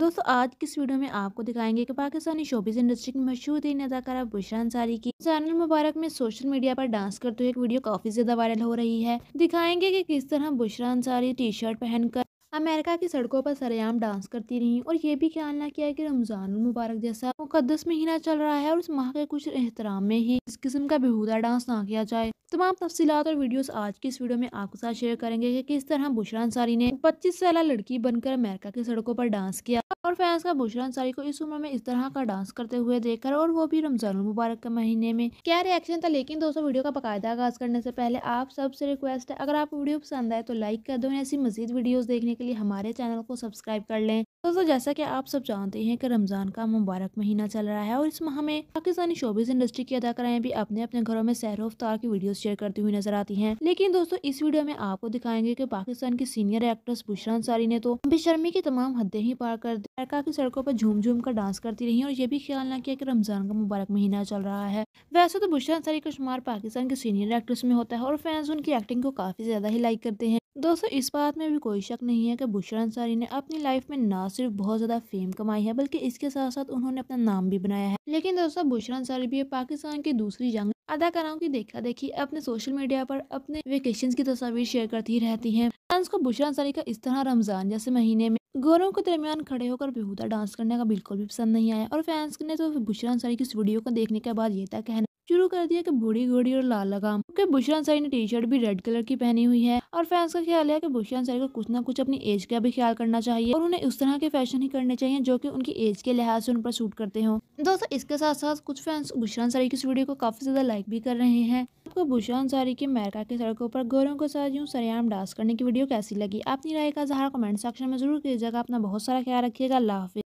दोस्तों आज की इस वीडियो में आपको दिखाएंगे कि पाकिस्तानी शोबिस इंडस्ट्री की मशहूर तीन अदाकारा बुशरा अंसारी की चैनल मुबारक में सोशल मीडिया पर डांस करते हुए एक वीडियो काफी ज्यादा वायरल हो रही है दिखाएंगे कि किस तरह बुशरा अंसारी टी शर्ट पहनकर अमेरिका की सड़कों पर सरेआम डांस करती रही और ये भी ख्याल ना किया कि रमजान मुबारक जैसा मुकदस महीना चल रहा है और उस माह के कुछ एहतराम में ही इस किस्म का बेहूदा डांस ना किया जाए तमाम तफसीत और वीडियोस आज की इस वीडियो में आपके साथ शेयर करेंगे कि किस तरह बुशरा अंसारी ने 25 साल लड़की बनकर अमेरिका की सड़कों पर डांस किया और फैंस का बुशरा अंसारी को इस उम्र में इस तरह का डांस करते हुए देखकर और वो भी रमजान मुबारक के महीने में क्या रिएक्शन था लेकिन दोस्तों वीडियो का बकायदा आगाज करने से पहले आप सबसे रिक्वेस्ट है अगर आपको वीडियो पसंद आए तो लाइक कर दो ऐसी मजीद वीडियो देखने के लिए हमारे चैनल को सब्सक्राइब कर लें तो दोस्तों जैसा कि आप सब जानते हैं कि रमज़ान का मुबारक महीना चल रहा है और इस माह में पाकिस्तानी शोबिस इंडस्ट्री की अदाकाराएं भी अपने अपने घरों में सैर अफ्तार की वीडियो शेयर करती हुई नजर आती हैं लेकिन दोस्तों इस वीडियो में आपको दिखाएंगे कि पाकिस्तान की सीनियर एक्ट्रेस बुशरा अंसारी ने तो बेशर्मी की तमाम हदे ही पार कर अमेरिका की सड़कों पर झूम झूम कर डांस करती रही और ये भी ख्याल ना किया कि रमज़ान का मुबारक महीना चल रहा है वैसे तो बुशरा अंसारी का शुमार पाकिस्तान के सीनियर एक्ट्रेस में होता है और फैंस उनकी एक्टिंग को काफी ज्यादा ही लाइक करते हैं दोस्तों इस बात में भी कोई शक नहीं है कि बुशरा अंसारी ने अपनी लाइफ में ना सिर्फ बहुत ज़्यादा फेम कमाई है बल्कि इसके साथ साथ उन्होंने अपना नाम भी बनाया है लेकिन दोस्तों बुशरा अंसारी भी पाकिस्तान की दूसरी जंग अदाकाराओं की देखा देखी अपने सोशल मीडिया पर अपने वेकेशन की तस्वीर शेयर करती रहती है फैंस को बुशरा अंसारी का इस तरह रमजान जैसे महीने में गोरों के दरमियान खड़े होकर बेहूदा डांस करने का बिल्कुल भी पसंद नहीं आया और फैंस ने तो बुशरा अंसारी की इस वीडियो को देखने के बाद ये तय कहना शुरू कर दिया कि बूढ़ी घोड़ी और लाल लगाम क्योंकि बुशरा अंसारी ने टी शर्ट भी रेड कलर की पहनी हुई है और फैंस का ख्याल है कि बुशरा अंसारी को कुछ ना कुछ अपनी एज का भी ख्याल करना चाहिए और उन्हें उस तरह के फैशन ही करने चाहिए जो कि उनकी एज के लिहाज से उन पर सूट करते हो दोस्तों इसके साथ साथ कुछ फैंस बुशरा अंसारी की इस वीडियो को काफी ज्यादा लाइक भी कर रहे हैं आपको बुशरा अंसारी की अमेरिका की सड़कों पर गोरों के साथ यूँ सरेआम डांस करने की वीडियो कैसी लगी अपनी राय का जहाँ कमेंट सेक्शन में जरूर कीजिएगा अपना बहुत सारा ख्याल रखिएगा अल्लाह